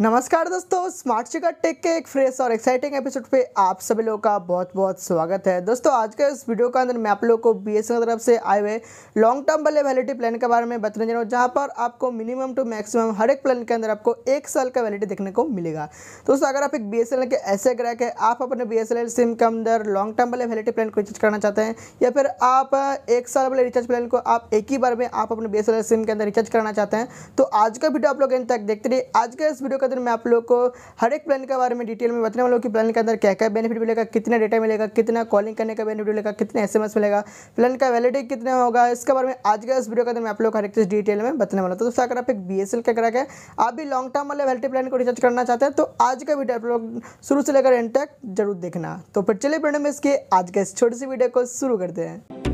नमस्कार दोस्तों smart शिकर take के एक फ्रेश और एक्साइटिंग एपिसोड पे आप सभी लोगों का बहुत बहुत स्वागत है दोस्तों आज के इस वीडियो के अंदर मैं आप लोगों को बी एस की तरफ से आए हुए लॉन्ग टर्म वाले वैलिडिटी प्लान के बारे में बताने जा रहा हूँ जहाँ पर आपको मिनिमम टू मैक्सिमम हर एक प्लान के अंदर आपको एक साल का वैलिडिटी देखने को मिलेगा दोस्तों अगर आप एक बी के ऐसे ग्रैक है आप अपने बी सिम के अंदर लॉन्ग टर्म वाले वैलिडिटी प्लान को रिचार्ज करना चाहते हैं या फिर आप एक साल वाले रिचार्ज प्लान को आप एक ही बार में आप अपने बी सिम के अंदर रिचार्ज करना चाहते हैं तो आज का वीडियो आप लोग इन तक देखते रहिए आज के इस वीडियो का दिन मैं आप लोग को हर एक प्लान के बारे में डिटेल में बताने वालों की प्लान के अंदर क्या क्या बेनिफिट मिलेगा कितना डेटा मिलेगा कितना कॉलिंग करने का बेनिफिट मिलेगा कितना एस मिलेगा प्लान का वैलिडिटी कितना होगा इसके बारे में आज का इस वीडियो के अंदर मैं आप लोग हर एक चीज़ डिटेल में बताने वाला हूँ तो अगर आप एक बी एस का करा के आप भी लॉन्ग टर्म वाले वैलिटी प्लान को रिचार्ज करना चाहते हैं तो आज का वीडियो आप लोग शुरू से लेकर एंड तक जरूर देखना तो फिर चलिए प्रणाम इसके आज के इस छोटी सी वीडियो को शुरू करते हैं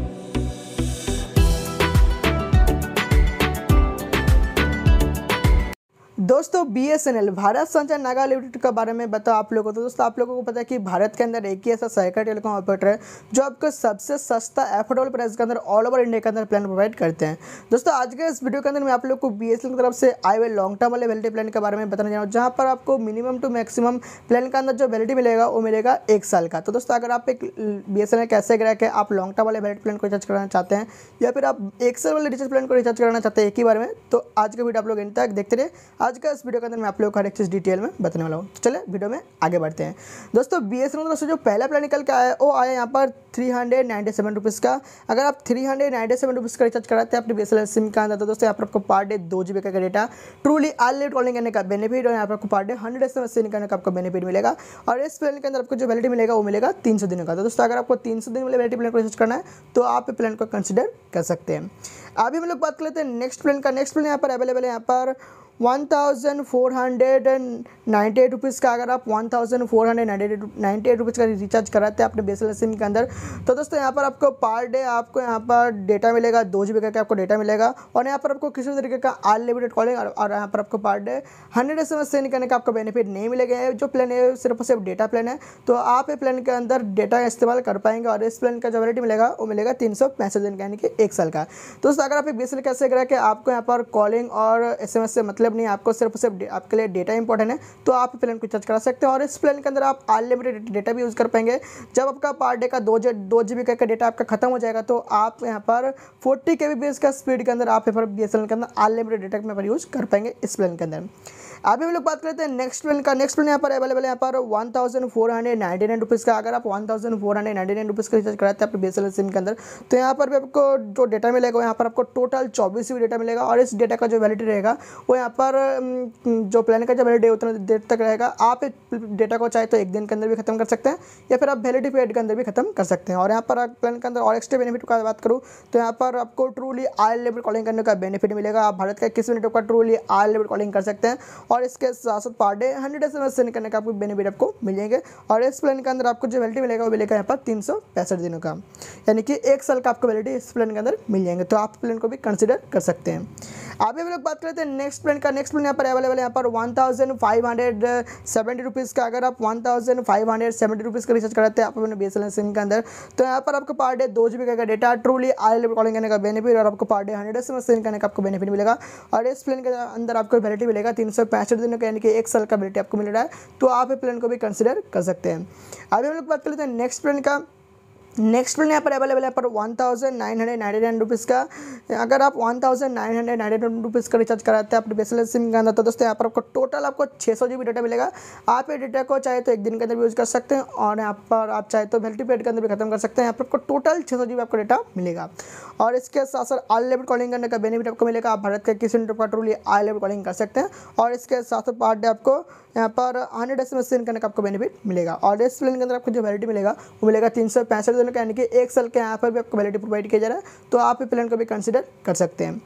दोस्तों B S N L Bharat Sanchar नागा लिमिटेड के बारे में बताओ आप लोगों को तो दोस्तों आप लोगों को पता है कि भारत के अंदर एक ही ऐसा सरकार टेलीकॉम ऑपरेटर है जो आपको सबसे सस्ता एफोर्डेबल प्राइस के अंदर ऑल ओवर इंडिया के अंदर प्लान प्रोवाइड करते हैं दोस्तों आज के इस वीडियो के अंदर मैं आप लोग को बी एस की तरफ से आए हुए लॉन्ग टर्म वाले वैलिटी प्लान के बारे में बताने जा रहा जहाँ पर आपको मिनिमम टू मैक्सिमम प्लान के अंदर जो वैलिटी मिलेगा वो मिलेगा एक साल का तो दोस्तों अगर आप एक बी एस एन एल कैसे ग्रह के आप लॉन्ग टर्म वाले वैलिटी प्लान को रिचार्ज कराना चाहते हैं या फिर आप एक साल वाले रिचार्ज प्लान को रिचार्ज कराना चाहते हैं एक ही बार में तो आज का वीडियो आप लोग इन तक देखते रहे आज का इस वीडियो के अंदर मैं आप लोगों को हर एक चीज़ डिटेल में बताने वाला हूँ तो चले वीडियो में आगे बढ़ते हैं दोस्तों बी एस दोस्तों जो पहला प्लान निकल के आया वो आया यहाँ पर three hundred ninety seven rupees का अगर आप three hundred ninety seven rupees का रिचार्ज कराते हैं अपने बी एस एल सिम का अंदर तो दोस्तों यहाँ पर आपको पर डे दो जी बी का डेटा ट्रूली अनलिमिट कॉलिंग करने का बेनिफिट और यहाँ पर आपको per day hundred S M S करने का आपको बेनिफिट मिलेगा और इस प्लान के अंदर आपको जो वैलिटी मिलेगा वो मिलेगा तीन सौ दिनों का तो दोस्तों अगर आपको तीन सौ दिन वाले वैलिडिटी प्लान को रिचार्ज करना है तो आप प्लान को कंसिडर कर सकते हैं अभी हम लोग बात कर लेते हैं नेक्स्ट प्लान का नेक्स्ट प्लान यहाँ पर अवेलेबल है यहाँ पर one thousand four hundred and eight rupees का अगर आप one thousand four hundred eight rupees का रिचार्ज कराते हैं अपने बेसल सिम के अंदर तो दोस्तों यहाँ पर आपको पर डे आपको यहाँ पर डेटा मिलेगा दो जी बी करके आपको डेटा मिलेगा और यहाँ पर आपको किसी भी तरीके का अनलिमिटेड कॉलिंग और यहाँ पर आपको per day hundred S M send करने का आपको बेनिफिट नहीं मिलेगा जो प्लान है सिर्फ और सिर्फ डेटा प्लान है तो आप ये प्लान के अंदर डेटा इस्तेमाल कर पाएंगे और इस प्लान का जो वैलिटी मिलेगा वो मिलेगा तीन सौ पैंसठ दिन का यानी कि एक साल का दोस्तों अगर आप बेसल एल कैसे करें कि आपको यहाँ पर कॉलिंग और एस एम एस से मतलब मतलब नहीं आपको सिर्फ सिर्फ आपके लिए डेटा इंपॉर्टेंट है तो आप प्लान को चार्ज करा सकते हैं और इस प्लान के अंदर आप अनलिमिटेड डेटा भी यूज़ कर पाएंगे जब आपका पार डे का दो जी दो जी बी का डेटा आपका खत्म हो जाएगा तो आप यहाँ पर फोर्टी के बी का स्पीड के अंदर आप यहाँ पर बी एस एल के अंदर अनलिमिटेड डेटा यहाँ पर यूज़ कर पाएंगे इस प्लान के अंदर अभी हम लोग बात करते हैं नेक्स्ट प्लान का नेक्स्ट प्लान यहाँ पर अवेलेबल है यहाँ पर one thousand four hundred ninety nine rupees का अगर आप one thousand four hundred ninety nine rupees का रिचार्ज कराते हैं आप बी एस एल सिम के अंदर तो यहाँ पर भी आपको जो डेटा मिलेगा यहाँ पर आपको टोटल चौबीस जी डेटा मिलेगा और इस डेटा का जो वैलिडिटी रहेगा वो यहाँ पर जो प्लान का जो वैलिड उतना देर तक रहेगा आप डेटा को चाहे तो एक दिन के अंदर भी खत्म कर सकते हैं या फिर आप वैलिडिटी पीरियड के अंदर भी खत्म कर सकते हैं और यहाँ पर आप प्लान के अंदर और एक्स्ट्रा बेनिफिट का बात करूँ तो यहाँ पर आपको ट्रूली आयल लेवल कॉलिंग करने का बेनिफिट मिलेगा आप भारत का किस भी नेटवर्क का ट्रूली आयल लेवल कॉलिंग कर सकते हैं और इसके साथ साथ per day hundred S M send करने का आपको बेनिफिट आपको मिलेंगे और इस प्लान के अंदर आपको जो वैलिडी मिलेगा वो मिलेगा यहाँ पर तीन दिनों का यानी कि एक साल का आपको वैलिडी इस प्लान के अंदर मिल जाएंगे तो आप प्लान को भी कंसिडर कर सकते हैं अभी हम लोग बात करते हैं नेक्स्ट प्लान का नेक्स्ट प्लान यहाँ पर अवेलेबल है यहाँ पर one thousand five hundred seventy rupees का अगर आप one thousand five hundred seventy rupees का रिचार्ज कराते हैं आप अपने बी एस एल सिम के अंदर तो यहाँ पर आपको पर डे दो जी बी का डेटा ट्रूली आई कॉलिंग करने का बेनिफिट और आपको per day hundred S M करने का आपको बेनिफिट मिलेगा और इस प्लान के अंदर आपको वैलिटी मिलेगा तीन सौ पैंसठ दिनों का यानी कि एक साल का वैलिटी आपको मिल रहा है तो आप प्लान को भी कंसिडर कर सकते हैं अभी हम लोग बात कर लेते हैं नेक्स्ट प्लान का नेक्स्ट प्लान यहाँ पर अवेलेबल है पर one thousand nine hundred ninety nine rupees का अगर आप one thousand nine hundred ninety nine rupees का रिचार्ज कराते हैं अपने बेसलेस सिम के अंदर तो दोस्तों यहाँ पर आपको टोटल आपको छः सौ जी बी डाटा मिलेगा आप ये डाटा को चाहे तो एक दिन के अंदर यूज़ कर सकते हैं और यहाँ पर आप चाहे तो मल्टीपेड के अंदर भी खत्म कर सकते हैं यहाँ पर आपको टोटल छः सौ जी बी आपको डाटा मिलेगा और इसके साथ साथ अनलिमिटेड कॉलिंग करने का बेनिफिट आपको मिलेगा आप भारत के किसी नेटवर्क का ट्रूली अनलिमिटेड कॉलिंग कर सकते हैं और इसके साथ साथ पार्ट डे आपको यहाँ पर हंड्रेड एस एम एस करने का आपको बेनिफिट मिलेगा और एस प्लेन के अंदर आपको जो वैलिटी मिलेगा वो मिलेगा तीन सौ पैंसठ दिनों का यानी कि एक साल के यहाँ पर भी आपको वैलिटी प्रोवाइड किया जा रहा है तो आप प्लान को भी कंसिडर कर सकते हैं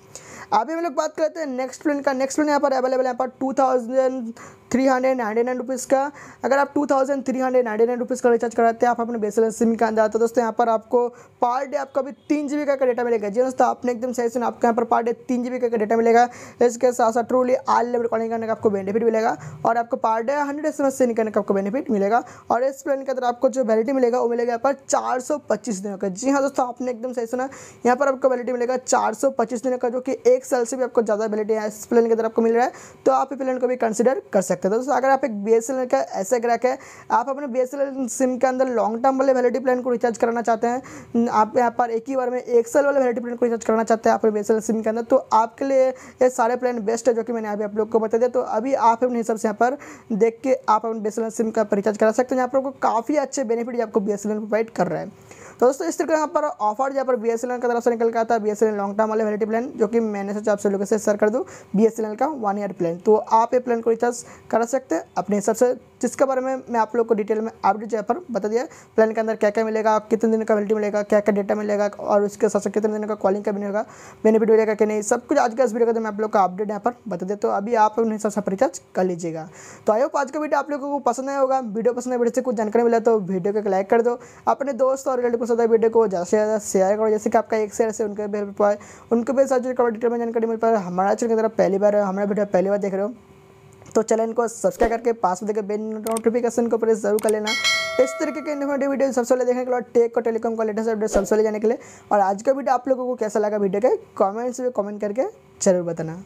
अभी हम लोग बात करते हैं नेक्स्ट प्लेन का नेक्स्ट प्लेन यहाँ पर अवेलेबल है यहाँ पर two thousand three hundred ninety nine rupees का अगर आप two thousand three hundred ninety nine rupees का रिचार्ज कराते हैं आप अपने बेसल सिम के अंदर आते तो दोस्तों यहाँ पर आपको पर डे आपको अभी तीन जी का डेटा मिलेगा जी हाँ दोस्तों आपने एकदम सही सुना आपको यहाँ पर पर डे तीन जी का डेटा मिलेगा इसके साथ साथ ट्रूली आल लेवल कॉलिंग करने का आपको बेनिफिट मिलेगा और आपको आपको per day hundred S M से निकलने का आपको बेनिफिट मिलेगा और इस प्लान के अंदर आपको जो वैलिटी मिलेगा वो मिलेगा यहाँ पर चार सौ पच्चीस दिनों का जी हाँ दोस्तों आपने एकदम सही सुना यहाँ पर आपको वैलिटी मिलेगा चार सौ पच्चीस दिनों का जो कि एक साल से भी आपको ज़्यादा वैलिटी है इस प्लान के अंदर आपको मिल रहा है तो आप इस प्लान को भी कंसिडर कर सकते हैं दोस्तों अगर आप एक बी का ऐसे ग्राहक है आप अपने बी सिम के अंदर लॉन्ग टर्म वाले वैलिटी प्लान को रिचार्ज करना चाहते हैं आप यहाँ पर एक ही बार में एक साल वाले वैलिटी प्लान को रिचार्ज करना चाहते हैं आप बी सिम के अंदर तो आपके लिए ये सारे प्लान बेस्ट है जो कि मैंने अभी आप लोग को बता दिया तो अभी आप अपने हिसाब से यहाँ पर देख के आप अपने बी सिम का रिचार्ज करा सकते हैं यहाँ पर आपको काफ़ी अच्छे बेनिफिट आपको बी प्रोवाइड कर रहा है तो दोस्तों इस तरीके यहाँ पर ऑफर यहाँ पर बी एस की तरफ से निकल के आता है बी एस लॉन्ग टर्म वाले वैलिटी प्लान जो कि मैंने सोचा आप लोगों से शेयर कर दूँ बी का वन ईयर प्लान तो आप ये प्लान को रिचार्ज कर सकते हैं अपने हिसाब से जिसके बारे में मैं आप लोग को डिटेल में अपडेट जहाँ पर बता दिया प्लान के अंदर क्या क्या मिलेगा कितने दिन का वैलिटी मिलेगा क्या क्या डेटा मिलेगा और उसके साथ साथ कितने दिन का कॉलिंग का मिलेगा बेनिफिट मिलेगा कि नहीं सब कुछ आज का इस वीडियो का मैं आप लोग का अपडेट यहाँ पर बता दे तो अभी आप अपने हिसाब से रिचार्ज कर लीजिएगा तो आई होप आज का वीडियो आप लोगों को पसंद आया होगा वीडियो पसंद है वीडियो से कुछ जानकारी मिला तो वीडियो को लाइक कर दो अपने दोस्त और रिलेटिव पसंद आए वीडियो को ज़्यादा से ज़्यादा शेयर करो जैसे कि आपका एक शेयर से उनके भी हेल्प पाए उनके भी साथ जुड़कर डिटेल में जानकारी मिल पाए हमारा चैनल की तरफ पहली बार हमारा वीडियो पहली बार देख रहे हो तो चैनल को सब्सक्राइब करके पास में देकर बेल नोटिफिकेशन को प्रेस जरूर कर लेना इस तरीके के इन्फॉर्मेटिव वीडियो सबसे पहले देखने के लिए टेक और टेलीकॉम का लेटेस्ट अपडेट सबसे पहले जाने के लिए और आज का वीडियो आप लोगों को कैसा लगा वीडियो के कमेंट्स में कमेंट करके जरूर बताना